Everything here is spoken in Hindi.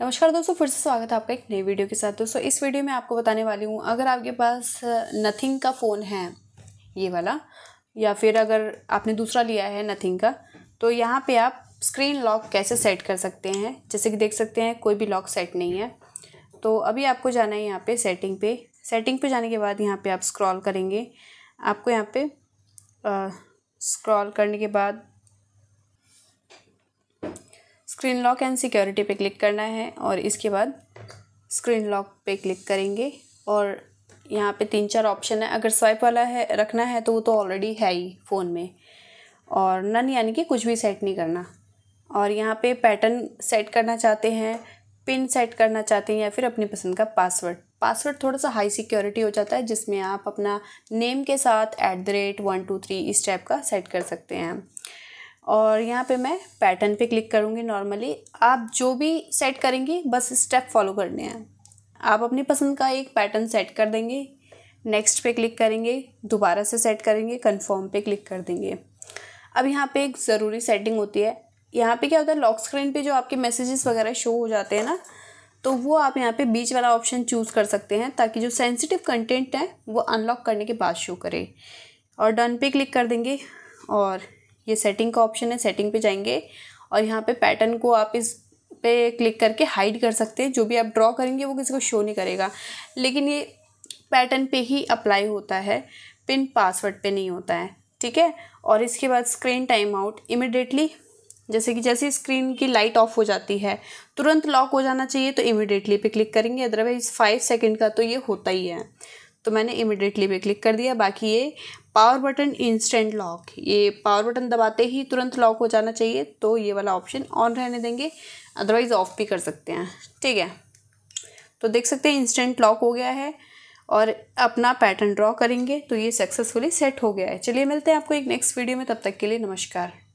नमस्कार दोस्तों फिर से स्वागत है आपका एक नई वीडियो के साथ दोस्तों इस वीडियो में आपको बताने वाली हूँ अगर आपके पास नथिंग का फ़ोन है ये वाला या फिर अगर आपने दूसरा लिया है नथिंग का तो यहाँ पे आप स्क्रीन लॉक कैसे सेट कर सकते हैं जैसे कि देख सकते हैं कोई भी लॉक सेट नहीं है तो अभी आपको जाना है यहाँ पर सेटिंग पे सेटिंग पे जाने के बाद यहाँ पर आप स्क्रॉल करेंगे आपको यहाँ पर स्क्रॉल करने के बाद स्क्रीन लॉक एंड सिक्योरिटी पे क्लिक करना है और इसके बाद स्क्रीन लॉक पे क्लिक करेंगे और यहाँ पे तीन चार ऑप्शन है अगर स्वाइप वाला है रखना है तो वो तो ऑलरेडी है ही फ़ोन में और नन यानी कि कुछ भी सेट नहीं करना और यहाँ पे पैटर्न सेट करना चाहते हैं पिन सेट करना चाहते हैं या फिर अपनी पसंद का पासवर्ड पासवर्ड थोड़ा सा हाई सिक्योरिटी हो जाता है जिसमें आप अपना नेम के साथ at the rate one two three इस टाइप का सेट कर सकते हैं और यहाँ पे मैं पैटर्न पे क्लिक करूँगी नॉर्मली आप जो भी सेट करेंगी बस स्टेप फॉलो करने हैं आप अपनी पसंद का एक पैटर्न सेट कर देंगे नेक्स्ट पे क्लिक करेंगे दोबारा से सेट करेंगे कंफर्म पे क्लिक कर देंगे अब यहाँ पे एक ज़रूरी सेटिंग होती है यहाँ पे क्या होता है लॉक स्क्रीन पे जो आपके मैसेजेस वगैरह शो हो जाते हैं ना तो वो आप यहाँ पे बीच वाला ऑप्शन चूज़ कर सकते हैं ताकि जो सेंसिटिव कंटेंट है वो अनलॉक करने के बाद शो करे और डन पे क्लिक कर देंगे और ये सेटिंग का ऑप्शन है सेटिंग पे जाएंगे और यहाँ पे पैटर्न को आप इस पे क्लिक करके हाइड कर सकते हैं जो भी आप ड्रॉ करेंगे वो किसी को शो नहीं करेगा लेकिन ये पैटर्न पे ही अप्लाई होता है पिन पासवर्ड पे नहीं होता है ठीक है और इसके बाद स्क्रीन टाइम आउट इमिडिएटली जैसे कि जैसे स्क्रीन की लाइट ऑफ हो जाती है तुरंत लॉक हो जाना चाहिए तो इमिडिएटली पे क्लिक करेंगे अदरवाइज फाइव सेकेंड का तो ये होता ही है तो मैंने इमिडिएटली पे क्लिक कर दिया बाकी ये पावर बटन इंस्टेंट लॉक ये पावर बटन दबाते ही तुरंत लॉक हो जाना चाहिए तो ये वाला ऑप्शन ऑन रहने देंगे अदरवाइज़ ऑफ भी कर सकते हैं ठीक है तो देख सकते हैं इंस्टेंट लॉक हो गया है और अपना पैटर्न ड्रॉ करेंगे तो ये सक्सेसफुली सेट हो गया है चलिए मिलते हैं आपको एक नेक्स्ट वीडियो में तब तक के लिए नमस्कार